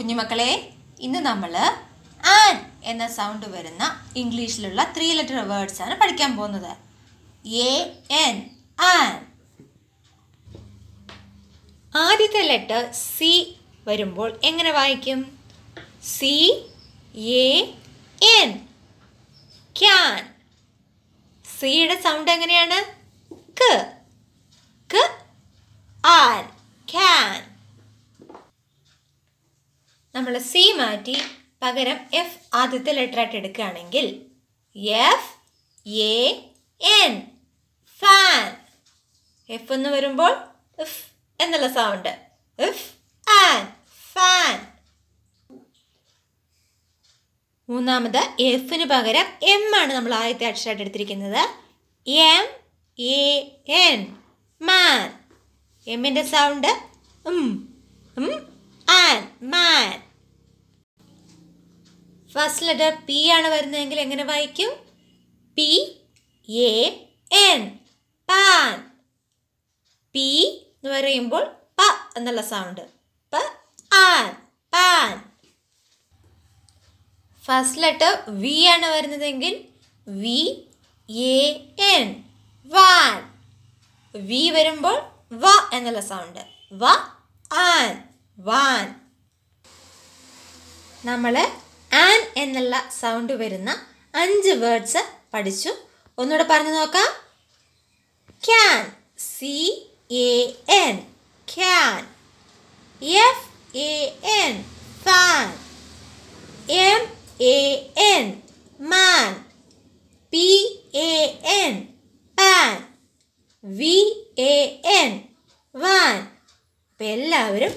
കുഞ്ഞുമക്കളെ ഇന്ന് നമ്മൾ ആൻ എന്ന സൗണ്ട് വരുന്ന ഇംഗ്ലീഷിലുള്ള ത്രീ ലെറ്റർ വേർഡ്സ് ആണ് പഠിക്കാൻ പോകുന്നത് എ എൻ ആൻ ആദ്യത്തെ ലെറ്റർ സി വരുമ്പോൾ എങ്ങനെ വായിക്കും സി എ എൻ ക്യാൻ സിയുടെ സൗണ്ട് എങ്ങനെയാണ് ക ആൻ നമ്മൾ സി മാറ്റി പകരം എഫ് ആദ്യത്തെ ലെറ്റർ ആയിട്ട് എടുക്കുകയാണെങ്കിൽ F A N fan F എന്ന് വരുമ്പോൾ എഫ് എന്നുള്ള സൗണ്ട് എഫ് ആൻ ഫാൻ മൂന്നാമത് എഫിന് പകരം എം ആണ് നമ്മൾ ആദ്യത്തെ അക്ഷരമായിട്ട് എടുത്തിരിക്കുന്നത് എം എ എൻ മാൻ എമ്മിൻ്റെ സൗണ്ട് ഉം ഫസ്റ്റ് ലെറ്റർ പി ആണ് വരുന്നതെങ്കിൽ എങ്ങനെ വായിക്കും P A N pan P എന്ന് പറയുമ്പോൾ പ എന്നുള്ള സൗണ്ട് പ an pan first letter V ആണ് വരുന്നതെങ്കിൽ V A N van V വരുമ്പോൾ വ എന്നുള്ള സൗണ്ട് വ ആൻ വാൻ നമ്മൾ ആൻ എന്നുള്ള സൗണ്ട് വരുന്ന അഞ്ച് വേർഡ്സ് പഠിച്ചു ഒന്നുകൂടെ പറഞ്ഞു നോക്കാം can C A N can F A N fan M A N man P A N pan V A N van അപ്പം എല്ലാവരും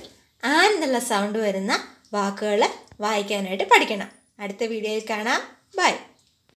ആൻ എന്നുള്ള സൗണ്ട് വരുന്ന വാക്കുകൾ വായിക്കാനായിട്ട് പഠിക്കണം അടുത്ത വീഡിയോയിൽ കാണാം ബൈ